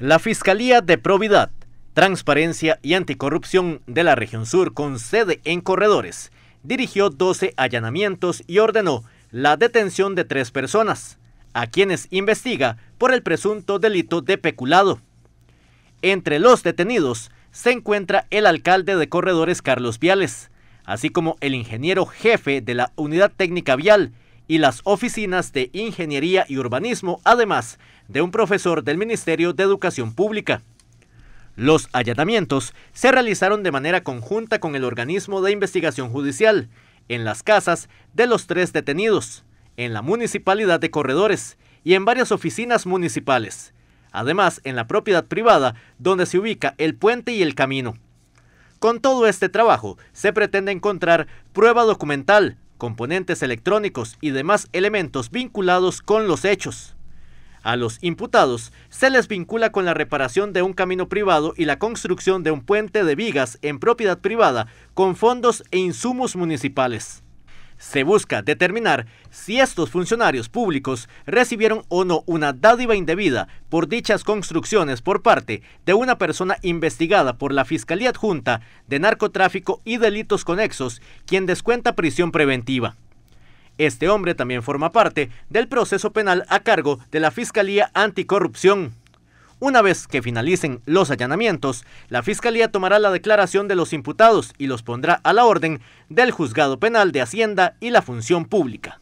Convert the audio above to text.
La Fiscalía de Providad, Transparencia y Anticorrupción de la Región Sur, con sede en Corredores, dirigió 12 allanamientos y ordenó la detención de tres personas, a quienes investiga por el presunto delito de peculado. Entre los detenidos se encuentra el alcalde de Corredores Carlos Viales, así como el ingeniero jefe de la Unidad Técnica Vial y las oficinas de Ingeniería y Urbanismo, además de un profesor del Ministerio de Educación Pública. Los allanamientos se realizaron de manera conjunta con el organismo de investigación judicial, en las casas de los tres detenidos, en la Municipalidad de Corredores y en varias oficinas municipales, además en la propiedad privada donde se ubica el puente y el camino. Con todo este trabajo se pretende encontrar prueba documental componentes electrónicos y demás elementos vinculados con los hechos. A los imputados se les vincula con la reparación de un camino privado y la construcción de un puente de vigas en propiedad privada con fondos e insumos municipales. Se busca determinar si estos funcionarios públicos recibieron o no una dádiva indebida por dichas construcciones por parte de una persona investigada por la Fiscalía Adjunta de Narcotráfico y Delitos Conexos, quien descuenta prisión preventiva. Este hombre también forma parte del proceso penal a cargo de la Fiscalía Anticorrupción. Una vez que finalicen los allanamientos, la Fiscalía tomará la declaración de los imputados y los pondrá a la orden del Juzgado Penal de Hacienda y la Función Pública.